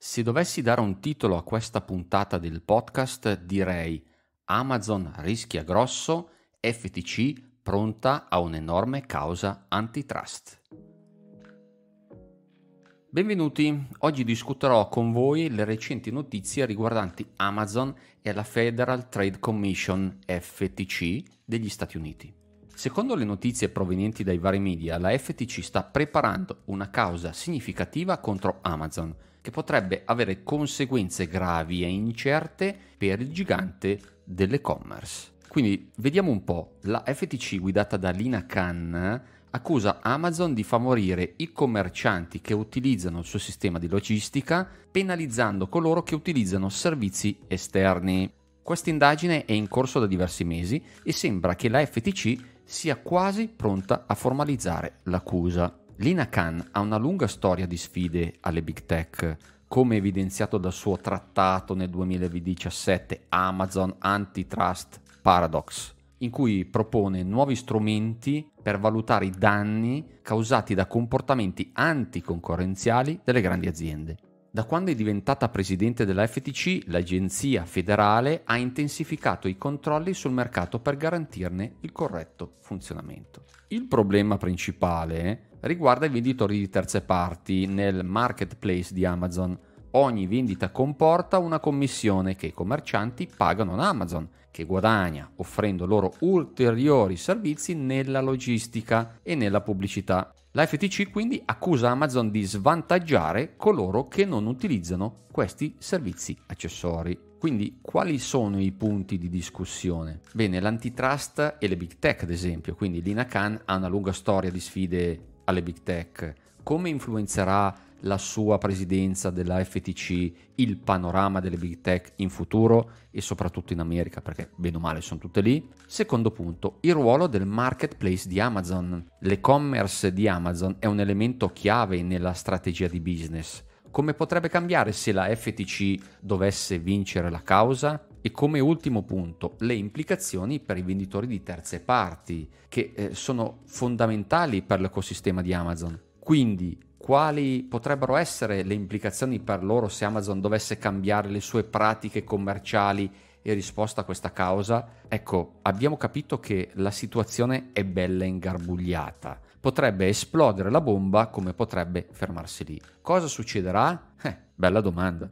Se dovessi dare un titolo a questa puntata del podcast direi Amazon rischia grosso, FTC pronta a un'enorme causa antitrust. Benvenuti, oggi discuterò con voi le recenti notizie riguardanti Amazon e la Federal Trade Commission FTC degli Stati Uniti. Secondo le notizie provenienti dai vari media, la FTC sta preparando una causa significativa contro Amazon, che potrebbe avere conseguenze gravi e incerte per il gigante dell'e-commerce. Quindi vediamo un po', la FTC guidata da Lina Khan accusa Amazon di favorire i commercianti che utilizzano il suo sistema di logistica, penalizzando coloro che utilizzano servizi esterni. Questa indagine è in corso da diversi mesi e sembra che la FTC sia quasi pronta a formalizzare l'accusa. Lina Khan ha una lunga storia di sfide alle big tech, come evidenziato dal suo trattato nel 2017 Amazon Antitrust Paradox, in cui propone nuovi strumenti per valutare i danni causati da comportamenti anticoncorrenziali delle grandi aziende. Da quando è diventata presidente della FTC, l'agenzia federale ha intensificato i controlli sul mercato per garantirne il corretto funzionamento. Il problema principale riguarda i venditori di terze parti nel marketplace di Amazon. Ogni vendita comporta una commissione che i commercianti pagano ad Amazon, che guadagna offrendo loro ulteriori servizi nella logistica e nella pubblicità. La FTC quindi accusa Amazon di svantaggiare coloro che non utilizzano questi servizi accessori. Quindi quali sono i punti di discussione? Bene, l'antitrust e le big tech ad esempio, quindi l'INACAN ha una lunga storia di sfide alle big tech. Come influenzerà la sua presidenza della FTC, il panorama delle big tech in futuro e soprattutto in America, perché bene o male sono tutte lì. Secondo punto, il ruolo del marketplace di Amazon. L'e-commerce di Amazon è un elemento chiave nella strategia di business. Come potrebbe cambiare se la FTC dovesse vincere la causa? E come ultimo punto, le implicazioni per i venditori di terze parti, che eh, sono fondamentali per l'ecosistema di Amazon. Quindi quali potrebbero essere le implicazioni per loro se Amazon dovesse cambiare le sue pratiche commerciali in risposta a questa causa? Ecco, abbiamo capito che la situazione è bella ingarbugliata. Potrebbe esplodere la bomba come potrebbe fermarsi lì. Cosa succederà? Eh, bella domanda.